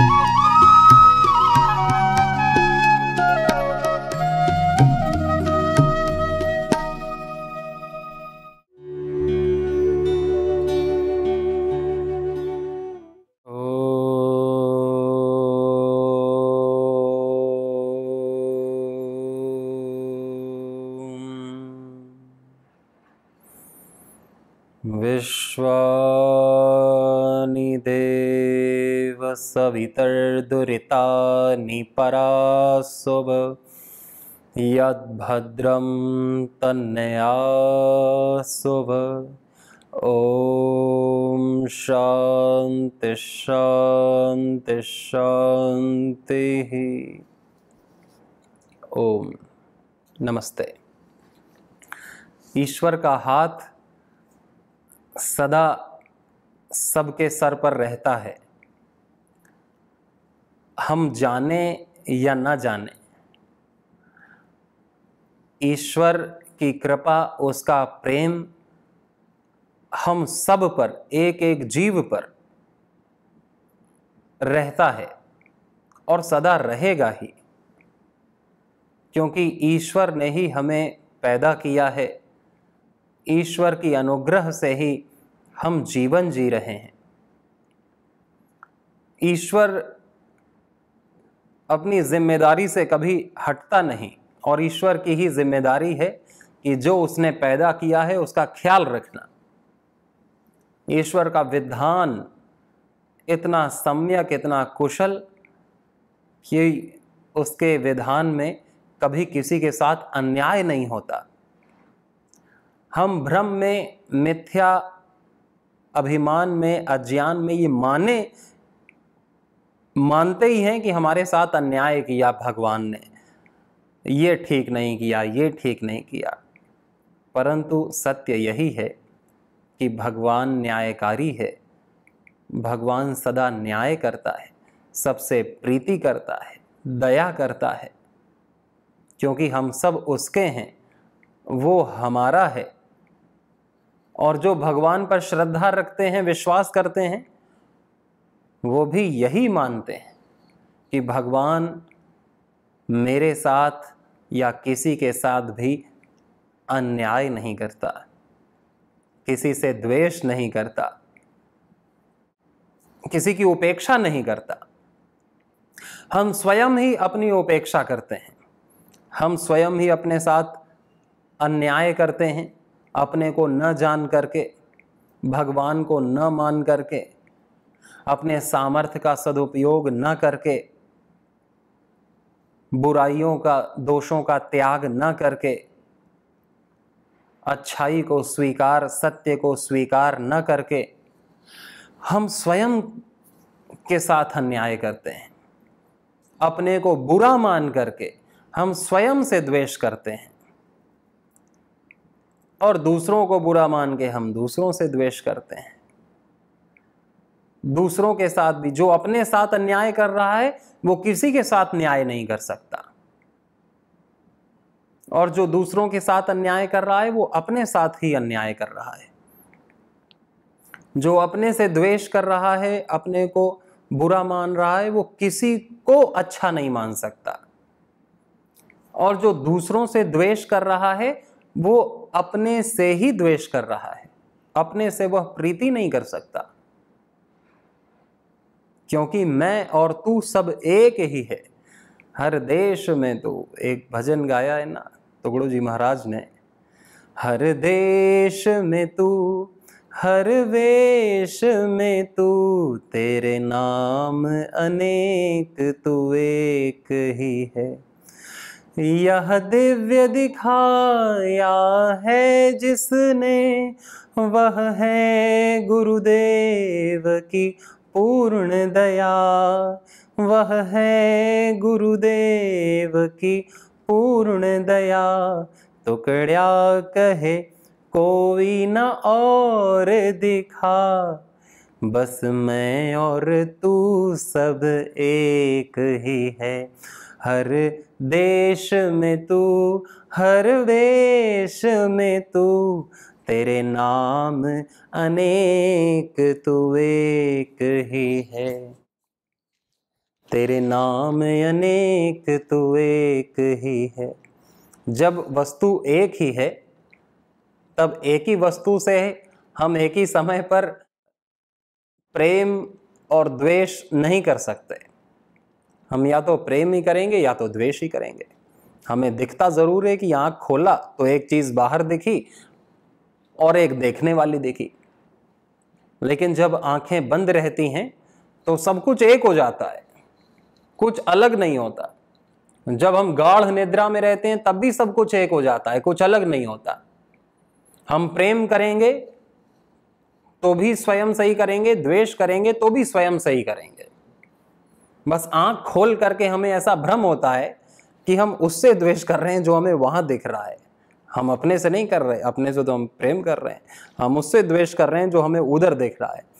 Thank you. वितर्दुरितानि पराशुभ यद्भद्रं तन्नयाशुभ ॐ शान्ति शान्ति शान्तिः ओम नमस्ते ईश्वर का हाथ सदा सबके सर पर रहता है हम जाने या ना जाने ईश्वर की कृपा उसका प्रेम हम सब पर एक एक जीव पर रहता है और सदा रहेगा ही क्योंकि ईश्वर ने ही हमें पैदा किया है ईश्वर की अनुग्रह से ही हम जीवन जी रहे हैं ईश्वर अपनी जिम्मेदारी से कभी हटता नहीं और ईश्वर की ही जिम्मेदारी है कि जो उसने पैदा किया है उसका ख्याल रखना ईश्वर का विधान इतना सम्यक इतना कुशल कि उसके विधान में कभी किसी के साथ अन्याय नहीं होता हम भ्रम में मिथ्या अभिमान में अज्ञान में ये माने मानते ही हैं कि हमारे साथ अन्याय किया भगवान ने ये ठीक नहीं किया ये ठीक नहीं किया परंतु सत्य यही है कि भगवान न्यायकारी है भगवान सदा न्याय करता है सबसे प्रीति करता है दया करता है क्योंकि हम सब उसके हैं वो हमारा है और जो भगवान पर श्रद्धा रखते हैं विश्वास करते हैं वो भी यही मानते हैं कि भगवान मेरे साथ या किसी के साथ भी अन्याय नहीं करता किसी से द्वेष नहीं करता किसी की उपेक्षा नहीं करता हम स्वयं ही अपनी उपेक्षा करते हैं हम स्वयं ही अपने साथ अन्याय करते हैं अपने को न जान करके भगवान को न मान करके अपने सामर्थ्य का सदुपयोग न करके बुराइयों का दोषों का त्याग न करके अच्छाई को स्वीकार सत्य को स्वीकार न करके हम स्वयं के साथ अन्याय करते हैं अपने को बुरा मान करके हम स्वयं से द्वेष करते हैं और दूसरों को बुरा मान के हम दूसरों से द्वेष करते हैं दूसरों के साथ भी जो अपने साथ अन्याय कर रहा है वो किसी के साथ न्याय नहीं कर सकता और जो दूसरों के साथ अन्याय कर रहा है वो अपने साथ ही अन्याय कर रहा है जो अपने से द्वेष कर रहा है अपने को बुरा मान रहा है वो किसी को अच्छा नहीं मान सकता और जो दूसरों से द्वेष कर रहा है वो अपने से ही द्वेष कर रहा है अपने से वह प्रीति नहीं कर सकता क्योंकि मैं और तू सब एक ही है हर देश में तो एक भजन गाया है ना तो गुरु जी महाराज ने हर देश में तू हर वेश में तू तेरे नाम अनेक तू एक ही है यह दिव्य दिखाया है जिसने वह है गुरुदेव की पूर्ण दया वह है गुरुदेव की पूर्ण दया टुकड़िया कहे कोई न और दिखा बस मैं और तू सब एक ही है हर देश में तू हर वेश में तू तेरे नाम अनेक तू एक ही है तेरे नाम अनेक तू एक ही है जब वस्तु एक ही है तब एक ही वस्तु से हम एक ही समय पर प्रेम और द्वेष नहीं कर सकते हम या तो प्रेम ही करेंगे या तो द्वेष ही करेंगे हमें दिखता ज़रूर है कि आँख खोला तो एक चीज़ बाहर दिखी और एक देखने वाली देखी लेकिन जब आंखें बंद रहती हैं तो सब कुछ एक हो जाता है कुछ अलग नहीं होता जब हम गाढ़ निद्रा में रहते हैं तब भी सब कुछ एक हो जाता है कुछ अलग नहीं होता हम प्रेम करेंगे तो भी स्वयं सही करेंगे द्वेष करेंगे तो भी स्वयं सही करेंगे बस आंख खोल करके हमें ऐसा भ्रम होता है कि हम उससे द्वेष कर रहे हैं जो हमें वहां दिख रहा है हम अपने से नहीं कर रहे अपने से तो हम प्रेम कर रहे हैं हम उससे द्वेष कर रहे हैं जो हमें उधर देख रहा है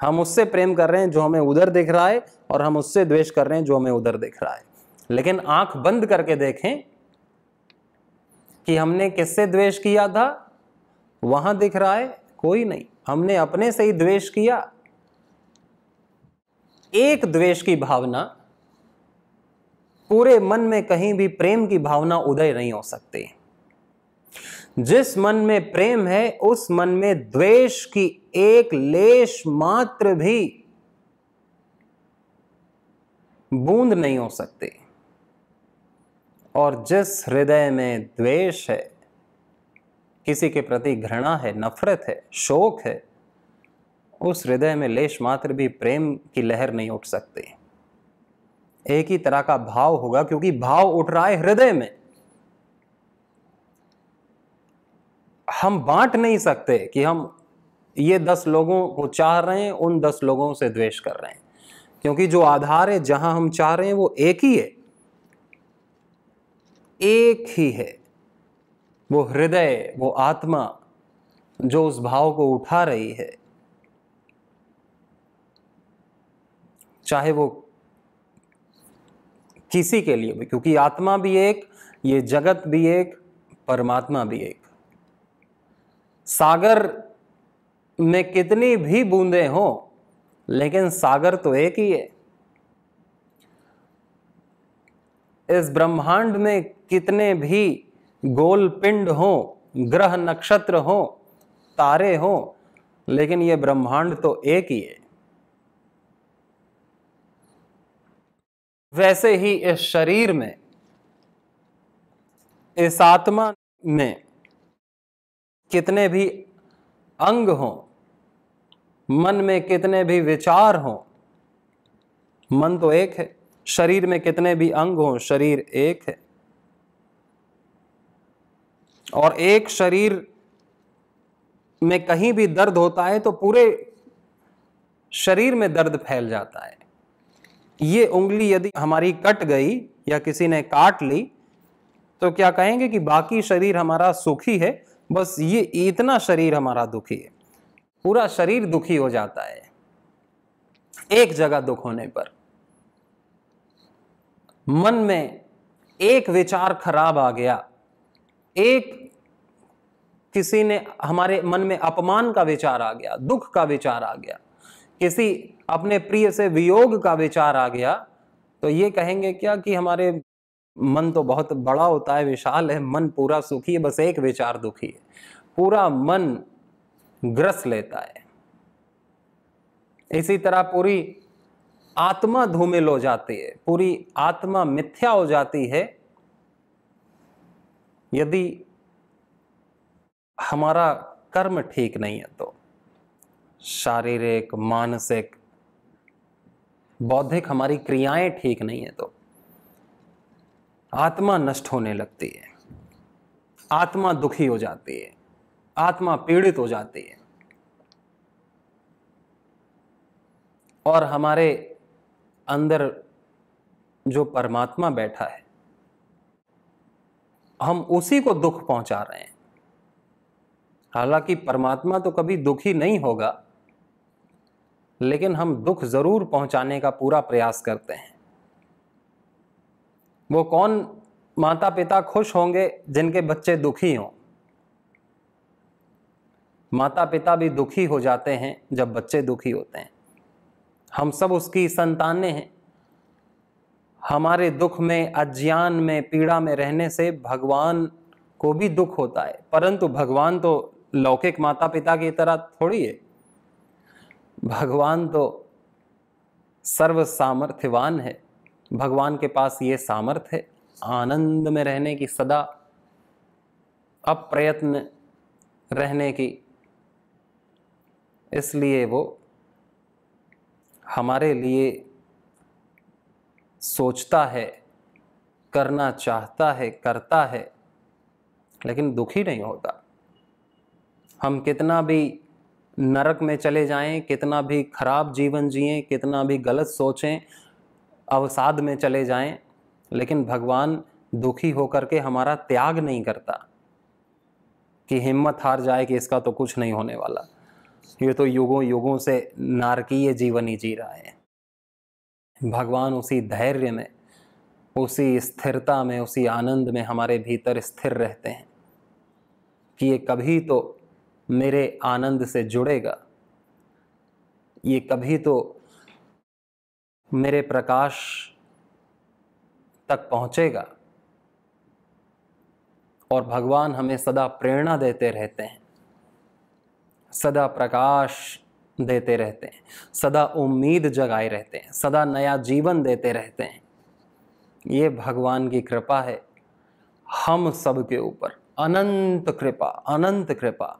हम उससे प्रेम कर रहे हैं जो हमें उधर देख रहा है और हम उससे द्वेष कर रहे हैं जो हमें उधर देख रहा है लेकिन आंख बंद करके देखें कि हमने किससे द्वेष किया था वहां दिख रहा है कोई नहीं हमने अपने से ही द्वेष किया एक द्वेष की भावना पूरे मन में कहीं भी प्रेम की भावना उदय नहीं हो सकती जिस मन में प्रेम है उस मन में द्वेष की एक लेश मात्र भी बूंद नहीं हो सकती और जिस हृदय में द्वेष है किसी के प्रति घृणा है नफरत है शोक है उस हृदय में लेश मात्र भी प्रेम की लहर नहीं उठ सकती एक ही तरह का भाव होगा क्योंकि भाव उठ रहा है हृदय में हम बांट नहीं सकते कि हम ये दस लोगों को चाह रहे हैं उन दस लोगों से द्वेष कर रहे हैं क्योंकि जो आधार है जहां हम चाह रहे हैं वो एक ही है एक ही है वो हृदय वो आत्मा जो उस भाव को उठा रही है चाहे वो किसी के लिए भी क्योंकि आत्मा भी एक ये जगत भी एक परमात्मा भी एक सागर में कितनी भी बूंदें हों लेकिन सागर तो एक ही है इस ब्रह्मांड में कितने भी गोल पिंड हों ग्रह नक्षत्र हों तारे हों लेकिन ये ब्रह्मांड तो एक ही है वैसे ही इस शरीर में इस आत्मा में कितने भी अंग हों मन में कितने भी विचार हों मन तो एक है शरीर में कितने भी अंग हों शरीर एक है और एक शरीर में कहीं भी दर्द होता है तो पूरे शरीर में दर्द फैल जाता है ये उंगली यदि हमारी कट गई या किसी ने काट ली तो क्या कहेंगे कि बाकी शरीर हमारा सुखी है बस ये इतना शरीर हमारा दुखी है पूरा शरीर दुखी हो जाता है एक जगह दुख होने पर मन में एक विचार खराब आ गया एक किसी ने हमारे मन में अपमान का विचार आ गया दुख का विचार आ गया किसी अपने प्रिय से वियोग का विचार आ गया तो ये कहेंगे क्या कि हमारे मन तो बहुत बड़ा होता है विशाल है मन पूरा सुखी है बस एक विचार दुखी है पूरा मन ग्रस लेता है इसी तरह पूरी आत्मा धूमिल हो जाती है पूरी आत्मा मिथ्या हो जाती है यदि हमारा कर्म ठीक नहीं है तो शारीरिक मानसिक बौद्धिक हमारी क्रियाएं ठीक नहीं है तो आत्मा नष्ट होने लगती है आत्मा दुखी हो जाती है आत्मा पीड़ित हो जाती है और हमारे अंदर जो परमात्मा बैठा है हम उसी को दुख पहुंचा रहे हैं हालांकि परमात्मा तो कभी दुखी नहीं होगा लेकिन हम दुख ज़रूर पहुंचाने का पूरा प्रयास करते हैं वो कौन माता पिता खुश होंगे जिनके बच्चे दुखी हों माता पिता भी दुखी हो जाते हैं जब बच्चे दुखी होते हैं हम सब उसकी संतानें हैं हमारे दुख में अज्ञान में पीड़ा में रहने से भगवान को भी दुख होता है परंतु भगवान तो लौकिक माता पिता की तरह थोड़ी है भगवान तो सर्व सामर्थ्यवान है भगवान के पास ये सामर्थ्य है आनंद में रहने की सदा अप्रयत्न रहने की इसलिए वो हमारे लिए सोचता है करना चाहता है करता है लेकिन दुखी नहीं होता हम कितना भी नरक में चले जाएं कितना भी खराब जीवन जिएं कितना भी गलत सोचें अवसाद में चले जाएं लेकिन भगवान दुखी होकर के हमारा त्याग नहीं करता कि हिम्मत हार जाए कि इसका तो कुछ नहीं होने वाला ये तो युगों युगों से नारकीय जीवन ही जी रहा है भगवान उसी धैर्य में उसी स्थिरता में उसी आनंद में हमारे भीतर स्थिर रहते हैं कि ये कभी तो मेरे आनंद से जुड़ेगा ये कभी तो मेरे प्रकाश तक पहुंचेगा और भगवान हमें सदा प्रेरणा देते रहते हैं सदा प्रकाश देते रहते हैं सदा उम्मीद जगाए रहते हैं सदा नया जीवन देते रहते हैं ये भगवान की कृपा है हम सब के ऊपर अनंत कृपा अनंत कृपा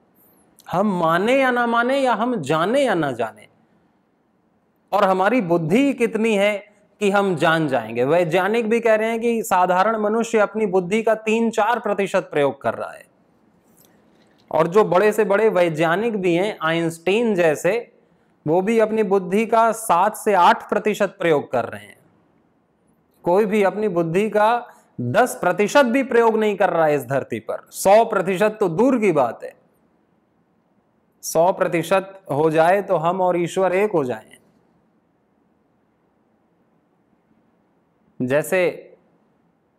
हम माने या ना माने या हम जाने या ना जाने और हमारी बुद्धि कितनी है कि हम जान जाएंगे वैज्ञानिक भी कह रहे हैं कि साधारण मनुष्य अपनी बुद्धि का तीन चार प्रतिशत प्रयोग कर रहा है और जो बड़े से बड़े वैज्ञानिक भी हैं आइंस्टीन जैसे वो भी अपनी बुद्धि का सात से आठ प्रतिशत प्रयोग कर रहे हैं कोई भी अपनी बुद्धि का दस प्रतिशत भी प्रयोग नहीं कर रहा है इस धरती पर सौ प्रतिशत तो दूर की बात है सौ प्रतिशत हो जाए तो हम और ईश्वर एक हो जाए जैसे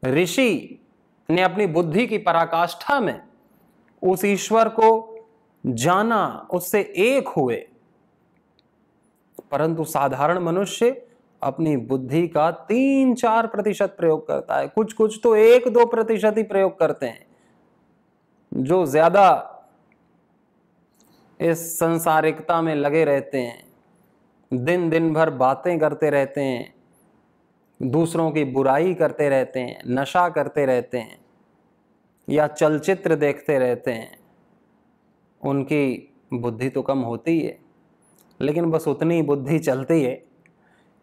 ऋषि ने अपनी बुद्धि की पराकाष्ठा में उस ईश्वर को जाना उससे एक हुए परंतु साधारण मनुष्य अपनी बुद्धि का तीन चार प्रतिशत प्रयोग करता है कुछ कुछ तो एक दो प्रतिशत ही प्रयोग करते हैं जो ज्यादा इस संसारिकता में लगे रहते हैं दिन दिन भर बातें करते रहते हैं दूसरों की बुराई करते रहते हैं नशा करते रहते हैं या चलचित्र देखते रहते हैं उनकी बुद्धि तो कम होती है लेकिन बस उतनी बुद्धि चलती है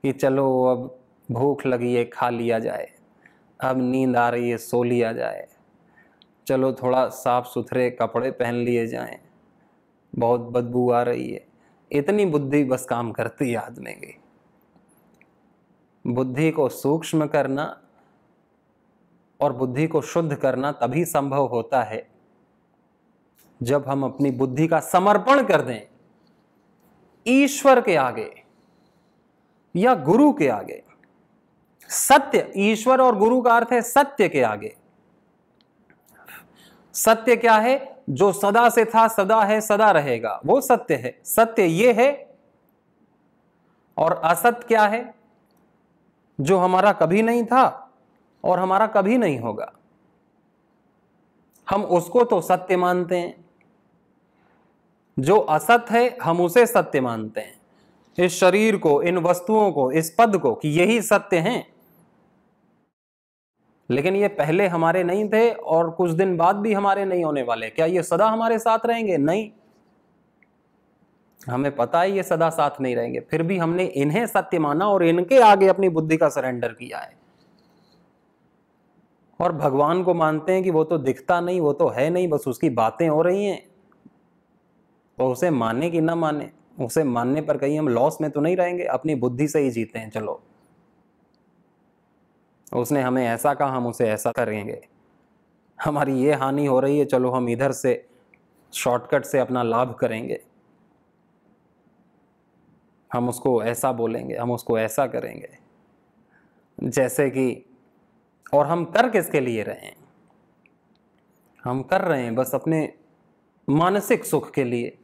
कि चलो अब भूख लगी है खा लिया जाए अब नींद आ रही है सो लिया जाए चलो थोड़ा साफ सुथरे कपड़े पहन लिए जाएं बहुत बदबू आ रही है इतनी बुद्धि बस काम करती है आदमी की बुद्धि को सूक्ष्म करना और बुद्धि को शुद्ध करना तभी संभव होता है जब हम अपनी बुद्धि का समर्पण कर दें ईश्वर के आगे या गुरु के आगे सत्य ईश्वर और गुरु का अर्थ है सत्य के आगे सत्य क्या है जो सदा से था सदा है सदा रहेगा वो सत्य है सत्य ये है और असत्य क्या है जो हमारा कभी नहीं था और हमारा कभी नहीं होगा हम उसको तो सत्य मानते हैं जो असत है हम उसे सत्य मानते हैं इस शरीर को इन वस्तुओं को इस पद को कि यही सत्य हैं लेकिन ये पहले हमारे नहीं थे और कुछ दिन बाद भी हमारे नहीं होने वाले क्या ये सदा हमारे साथ रहेंगे नहीं हमें पता है ये सदा साथ नहीं रहेंगे फिर भी हमने इन्हें सत्य माना और इनके आगे अपनी बुद्धि का सरेंडर किया है और भगवान को मानते हैं कि वो तो दिखता नहीं वो तो है नहीं बस उसकी बातें हो रही हैं तो उसे माने कि ना माने उसे मानने पर कहीं हम लॉस में तो नहीं रहेंगे अपनी बुद्धि से ही जीते हैं चलो उसने हमें ऐसा कहा हम उसे ऐसा करेंगे हमारी ये हानि हो रही है चलो हम इधर से शॉर्टकट से अपना लाभ करेंगे हम उसको ऐसा बोलेंगे हम उसको ऐसा करेंगे जैसे कि और हम कर किसके लिए रहे हैं हम कर रहे हैं बस अपने मानसिक सुख के लिए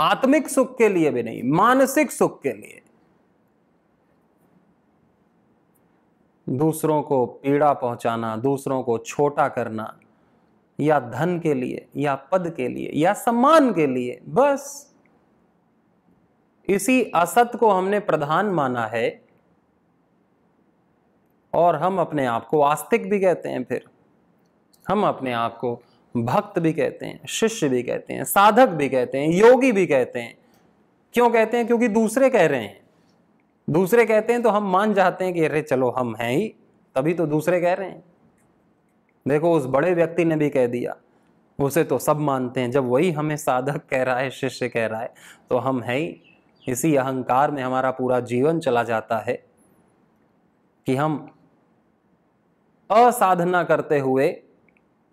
आत्मिक सुख के लिए भी नहीं मानसिक सुख के लिए दूसरों को पीड़ा पहुंचाना दूसरों को छोटा करना या धन के लिए या पद के लिए या सम्मान के लिए बस इसी असत को हमने प्रधान माना है और हम अपने आप को आस्तिक भी कहते हैं फिर हम अपने आप को भक्त भी कहते हैं शिष्य भी कहते हैं साधक भी कहते हैं योगी भी कहते हैं क्यों कहते हैं क्योंकि दूसरे कह रहे हैं दूसरे कहते हैं तो हम मान जाते हैं कि अरे चलो हम हैं ही तभी तो दूसरे कह रहे हैं देखो उस बड़े व्यक्ति ने भी कह दिया उसे तो सब मानते हैं जब वही हमें साधक कह रहा है शिष्य कह रहा है तो हम है ही इसी अहंकार में हमारा पूरा जीवन चला जाता है कि हम असाधना करते हुए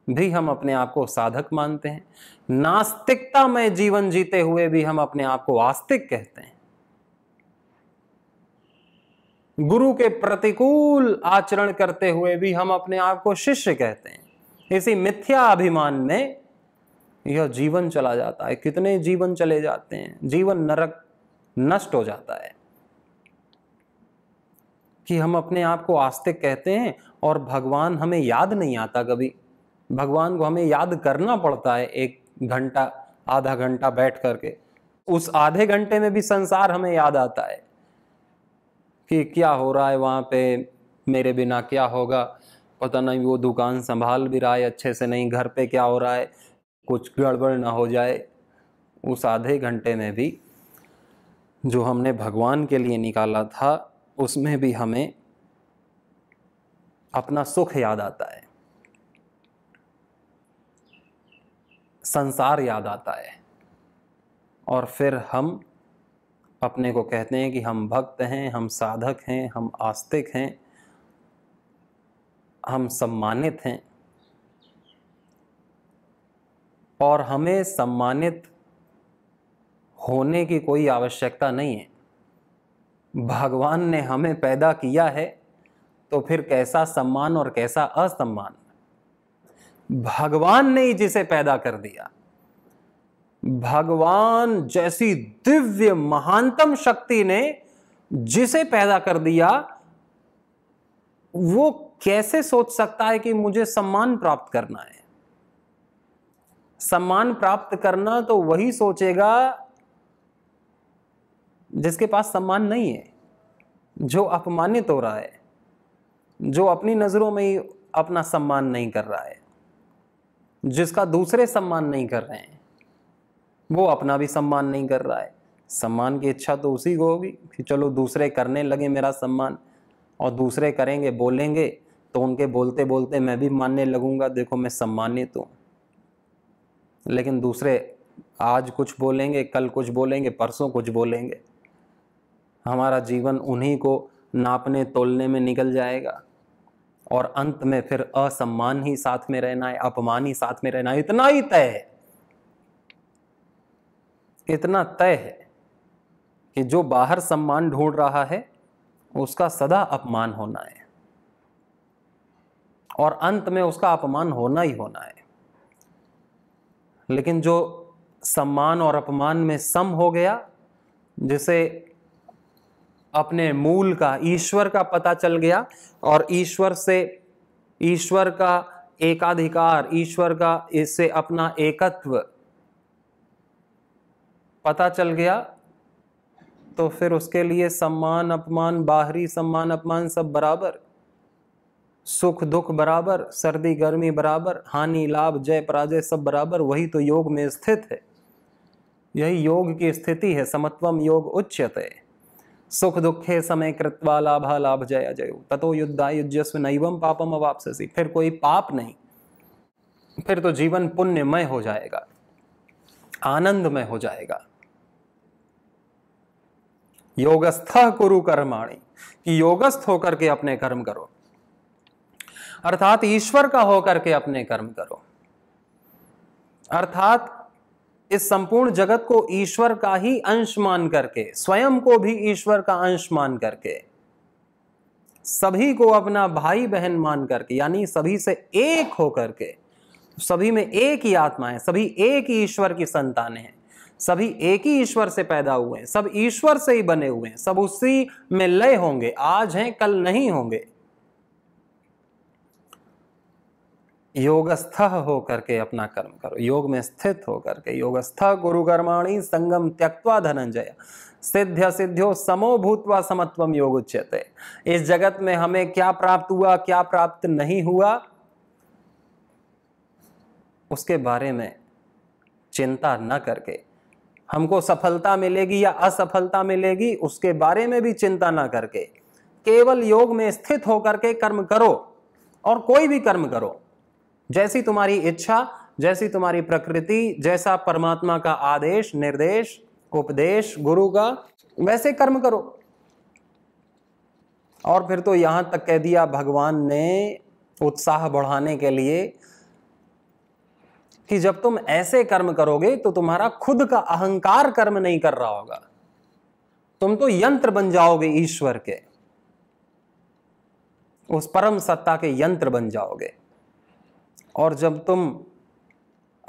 भी हम अपने आप को साधक मानते हैं नास्तिकता में जीवन जीते हुए भी हम अपने आप को आस्तिक कहते हैं गुरु के प्रतिकूल आचरण करते हुए भी हम अपने आप को शिष्य कहते हैं इसी मिथ्या अभिमान में यह जीवन चला जाता है कितने जीवन चले जाते हैं जीवन नरक नष्ट हो जाता है कि हम अपने आप को आस्तिक कहते हैं और भगवान हमें याद नहीं आता कभी भगवान को हमें याद करना पड़ता है एक घंटा आधा घंटा बैठ करके उस आधे घंटे में भी संसार हमें याद आता है कि क्या हो रहा है वहाँ पे मेरे बिना क्या होगा पता नहीं वो दुकान संभाल भी रहा है अच्छे से नहीं घर पे क्या हो रहा है कुछ गड़बड़ ना हो जाए उस आधे घंटे में भी जो हमने भगवान के लिए निकाला था उसमें भी हमें अपना सुख याद आता है संसार याद आता है और फिर हम अपने को कहते हैं कि हम भक्त हैं हम साधक हैं हम आस्तिक हैं हम सम्मानित हैं और हमें सम्मानित होने की कोई आवश्यकता नहीं है भगवान ने हमें पैदा किया है तो फिर कैसा सम्मान और कैसा असम्मान भगवान ने ही जिसे पैदा कर दिया भगवान जैसी दिव्य महानतम शक्ति ने जिसे पैदा कर दिया वो कैसे सोच सकता है कि मुझे सम्मान प्राप्त करना है सम्मान प्राप्त करना तो वही सोचेगा जिसके पास सम्मान नहीं है जो अपमानित हो रहा है जो अपनी नज़रों में ही अपना सम्मान नहीं कर रहा है जिसका दूसरे सम्मान नहीं कर रहे हैं वो अपना भी सम्मान नहीं कर रहा है सम्मान की इच्छा तो उसी को होगी कि चलो दूसरे करने लगे मेरा सम्मान और दूसरे करेंगे बोलेंगे तो उनके बोलते बोलते मैं भी मानने लगूंगा देखो मैं सम्मानित हूँ लेकिन दूसरे आज कुछ बोलेंगे कल कुछ बोलेंगे परसों कुछ बोलेंगे हमारा जीवन उन्हीं को नापने तोलने में निकल जाएगा और अंत में फिर असम्मान ही साथ में रहना है अपमान ही साथ में रहना है इतना ही तय है इतना तय है कि जो बाहर सम्मान ढूंढ रहा है उसका सदा अपमान होना है और अंत में उसका अपमान होना ही होना है लेकिन जो सम्मान और अपमान में सम हो गया जिसे अपने मूल का ईश्वर का पता चल गया और ईश्वर से ईश्वर का एकाधिकार ईश्वर का इससे अपना एकत्व पता चल गया तो फिर उसके लिए सम्मान अपमान बाहरी सम्मान अपमान सब बराबर सुख दुख बराबर सर्दी गर्मी बराबर हानि लाभ जय पराजय सब बराबर वही तो योग में स्थित है यही योग की स्थिति है समत्वम योग उच्चते सुख दुखे समय कृत्वा लाभा लाभ जय जयो ततो युद्धा युजस्व नैवम पापम अवापससी फिर कोई पाप नहीं फिर तो जीवन पुण्यमय हो जाएगा आनंदमय हो जाएगा योगस्थ कुरु कर्माणी कि योगस्थ होकर के अपने कर्म करो अर्थात ईश्वर का होकर के अपने कर्म करो अर्थात इस संपूर्ण जगत को ईश्वर का ही अंश मान करके स्वयं को भी ईश्वर का अंश मान करके सभी को अपना भाई बहन मान करके यानी सभी से एक हो करके सभी में एक ही आत्मा है सभी एक ही ईश्वर की संतान है सभी एक ही ईश्वर से पैदा हुए हैं सब ईश्वर से ही बने हुए हैं सब उसी में लय होंगे आज हैं कल नहीं होंगे योगस्थ होकर के अपना कर्म करो योग में स्थित होकर के योगस्थ गुरु कर्माणी संगम त्यक्वा धनंजय सिद्ध सिद्धियो समो भूतवा समत्वम योग उच्यते इस जगत में हमें क्या प्राप्त हुआ क्या प्राप्त नहीं हुआ उसके बारे में चिंता न करके हमको सफलता मिलेगी या असफलता मिलेगी उसके बारे में भी चिंता ना करके केवल योग में स्थित होकर के कर्म करो और कोई भी कर्म करो जैसी तुम्हारी इच्छा जैसी तुम्हारी प्रकृति जैसा परमात्मा का आदेश निर्देश उपदेश गुरु का वैसे कर्म करो और फिर तो यहां तक कह दिया भगवान ने उत्साह बढ़ाने के लिए कि जब तुम ऐसे कर्म करोगे तो तुम्हारा खुद का अहंकार कर्म नहीं कर रहा होगा तुम तो यंत्र बन जाओगे ईश्वर के उस परम सत्ता के यंत्र बन जाओगे और जब तुम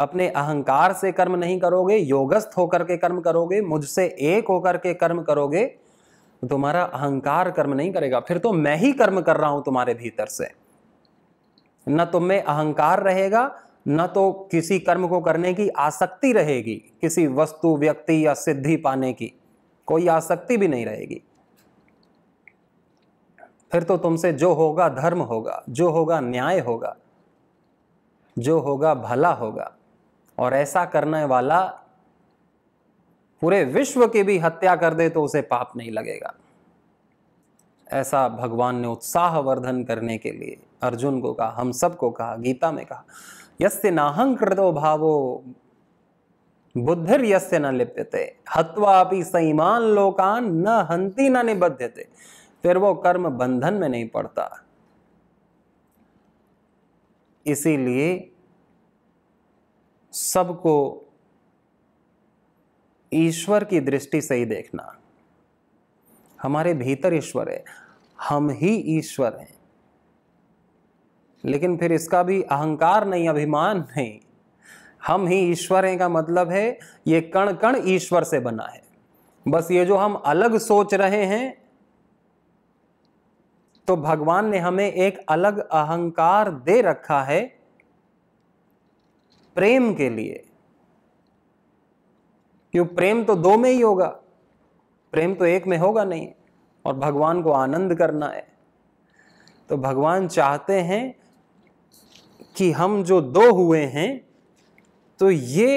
अपने अहंकार से कर्म नहीं करोगे योगस्थ होकर के कर्म करोगे मुझसे एक होकर के कर्म करोगे तो तुम्हारा अहंकार कर्म नहीं करेगा फिर तो मैं ही कर्म कर रहा हूं तुम्हारे भीतर से न तुम तो में अहंकार रहेगा न तो किसी कर्म को करने की आसक्ति रहेगी किसी वस्तु व्यक्ति या सिद्धि पाने की कोई आसक्ति भी नहीं रहेगी फिर तो तुमसे जो होगा धर्म होगा जो होगा न्याय होगा जो होगा भला होगा और ऐसा करने वाला पूरे विश्व की भी हत्या कर दे तो उसे पाप नहीं लगेगा ऐसा भगवान ने उत्साह वर्धन करने के लिए अर्जुन को कहा हम सबको कहा गीता में कहा यस्य नाहंकृतो भावो बुद्धिर यस्य न लिप्यते हत्वा अपनी सईमान लोकान न हंती न निबध्यते फिर वो कर्म बंधन में नहीं पड़ता इसीलिए सबको ईश्वर की दृष्टि से ही देखना हमारे भीतर ईश्वर है हम ही ईश्वर हैं लेकिन फिर इसका भी अहंकार नहीं अभिमान नहीं हम ही ईश्वर हैं का मतलब है ये कण कण ईश्वर से बना है बस ये जो हम अलग सोच रहे हैं तो भगवान ने हमें एक अलग अहंकार दे रखा है प्रेम के लिए क्यों प्रेम तो दो में ही होगा प्रेम तो एक में होगा नहीं और भगवान को आनंद करना है तो भगवान चाहते हैं कि हम जो दो हुए हैं तो ये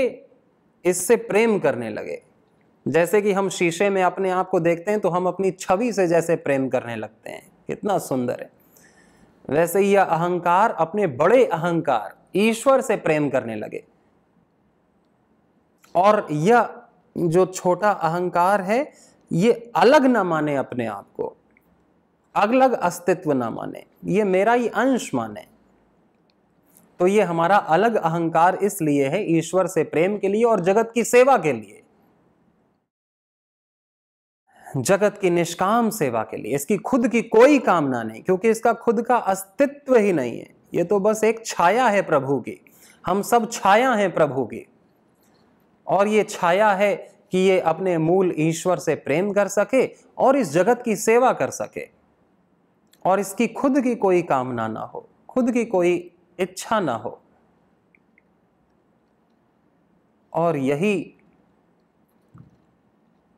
इससे प्रेम करने लगे जैसे कि हम शीशे में अपने आप को देखते हैं तो हम अपनी छवि से जैसे प्रेम करने लगते हैं कितना सुंदर है वैसे ही यह अहंकार अपने बड़े अहंकार ईश्वर से प्रेम करने लगे और यह जो छोटा अहंकार है ये अलग ना माने अपने आप को अलग अस्तित्व ना माने ये मेरा ही अंश माने तो ये हमारा अलग अहंकार इसलिए है ईश्वर से प्रेम के लिए और जगत की सेवा के लिए जगत की निष्काम सेवा के लिए इसकी खुद की कोई कामना नहीं क्योंकि इसका खुद का अस्तित्व ही नहीं है ये तो बस एक छाया है प्रभु की हम सब छाया हैं प्रभु की और ये छाया है कि ये अपने मूल ईश्वर से प्रेम कर सके और इस जगत की सेवा कर सके और इसकी खुद की कोई कामना ना हो खुद की कोई इच्छा ना हो और यही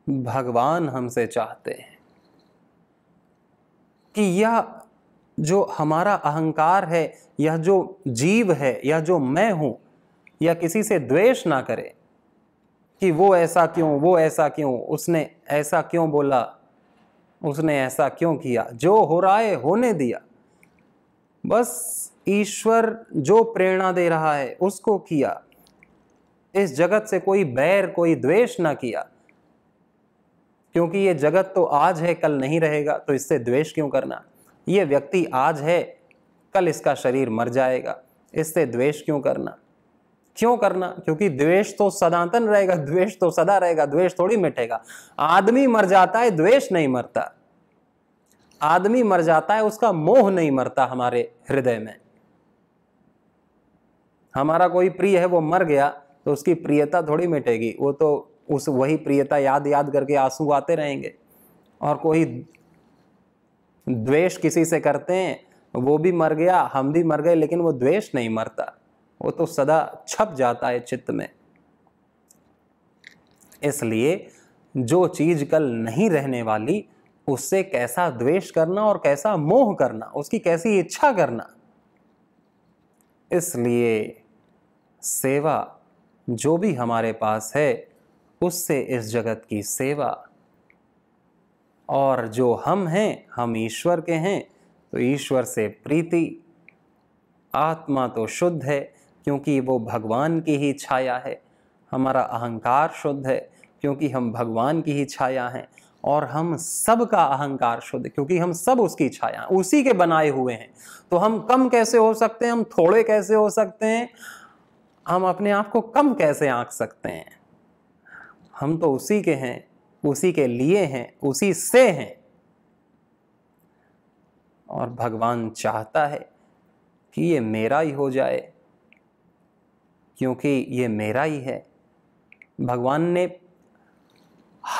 भगवान हमसे चाहते हैं कि यह जो हमारा अहंकार है यह जो जीव है यह जो मैं हूं या किसी से द्वेष ना करे कि वो ऐसा क्यों वो ऐसा क्यों उसने ऐसा क्यों बोला उसने ऐसा क्यों किया जो हो रहा है होने दिया बस ईश्वर जो प्रेरणा दे रहा है उसको किया इस जगत से कोई बैर कोई द्वेष ना किया क्योंकि ये जगत तो आज है कल नहीं रहेगा तो इससे द्वेष क्यों करना ये व्यक्ति आज है कल इसका शरीर मर जाएगा इससे द्वेष क्यों करना क्यों करना क्योंकि द्वेष तो सदातन रहेगा द्वेष तो सदा रहेगा द्वेष थोड़ी मिटेगा आदमी मर जाता है द्वेष नहीं मरता आदमी मर जाता है उसका मोह नहीं मरता हमारे हृदय में हमारा कोई प्रिय है वो मर गया तो उसकी प्रियता थोड़ी मिटेगी वो तो उस वही प्रियता याद याद करके आंसू आते रहेंगे और कोई द्वेष किसी से करते हैं वो भी मर गया हम भी मर गए लेकिन वो द्वेष नहीं मरता वो तो सदा छप जाता है चित्त में इसलिए जो चीज कल नहीं रहने वाली उससे कैसा द्वेष करना और कैसा मोह करना उसकी कैसी इच्छा करना इसलिए सेवा जो भी हमारे पास है उससे इस जगत की सेवा और जो हम हैं हम ईश्वर के हैं तो ईश्वर से प्रीति आत्मा तो शुद्ध है क्योंकि वो भगवान की ही छाया है हमारा अहंकार शुद्ध है क्योंकि हम भगवान की ही छाया हैं और हम सब का अहंकार शुद्ध क्योंकि हम सब उसकी छाया उसी के बनाए हुए हैं तो हम कम कैसे हो सकते हैं हम थोड़े कैसे हो सकते हैं हम अपने आप को कम कैसे आंक सकते हैं हम तो उसी के हैं उसी के लिए हैं उसी से हैं और भगवान चाहता है कि ये मेरा ही हो जाए क्योंकि ये मेरा ही है भगवान ने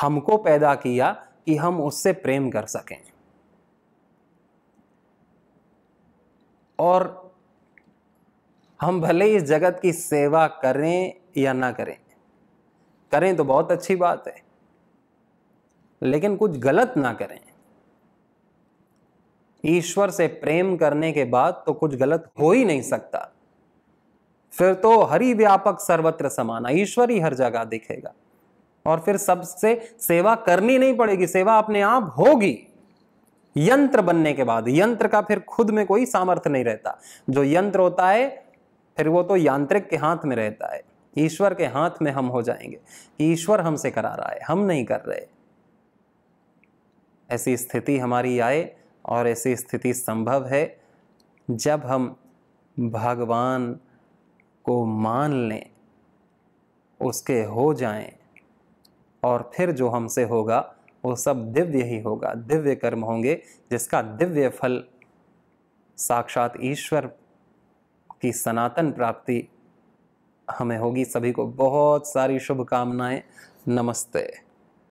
हमको पैदा किया कि हम उससे प्रेम कर सकें और हम भले इस जगत की सेवा करें या ना करें करें तो बहुत अच्छी बात है लेकिन कुछ गलत ना करें ईश्वर से प्रेम करने के बाद तो कुछ गलत हो ही नहीं सकता फिर तो हरि व्यापक सर्वत्र समाना ईश्वर ही हर जगह दिखेगा और फिर सबसे सेवा करनी नहीं पड़ेगी सेवा अपने आप होगी यंत्र बनने के बाद यंत्र का फिर खुद में कोई सामर्थ्य नहीं रहता जो यंत्र होता है फिर वो तो यांत्रिक के हाथ में रहता है ईश्वर के हाथ में हम हो जाएंगे ईश्वर हमसे करा रहा है हम नहीं कर रहे ऐसी स्थिति हमारी आए और ऐसी स्थिति संभव है जब हम भगवान को मान लें उसके हो जाएं और फिर जो हमसे होगा वो सब दिव्य ही होगा दिव्य कर्म होंगे जिसका दिव्य फल साक्षात ईश्वर की सनातन प्राप्ति हमें होगी सभी को बहुत सारी शुभकामनाएं नमस्ते